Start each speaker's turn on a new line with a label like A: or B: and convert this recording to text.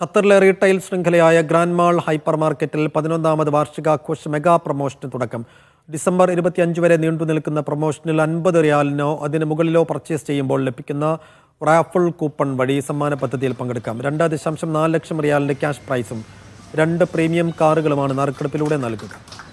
A: ഖത്തറിലെ റീറ്റെയിൽ ശൃംഖലയായ grand mall ഹൈപ്പർ മാർക്കറ്റിൽ പതിനൊന്നാമത് വാർഷികാഘോഷ മെഗാ പ്രൊമോഷന് തുടക്കം ഡിസംബർ ഇരുപത്തിയഞ്ച് വരെ നീണ്ടു നിൽക്കുന്ന പ്രൊമോഷനിൽ അൻപത് റിയാലിനോ അതിന് മുകളിലോ പർച്ചേസ് ചെയ്യുമ്പോൾ ലഭിക്കുന്ന റാഫിൾ കൂപ്പൺ വഴി സമ്മാന പദ്ധതിയിൽ പങ്കെടുക്കാം രണ്ട് ദശാംശം നാല് ലക്ഷം റിയാലിൻ്റെ ക്യാഷ് പ്രൈസും രണ്ട് പ്രീമിയം കാറുകളുമാണ് നറുക്കെടുപ്പിലൂടെ നൽകുക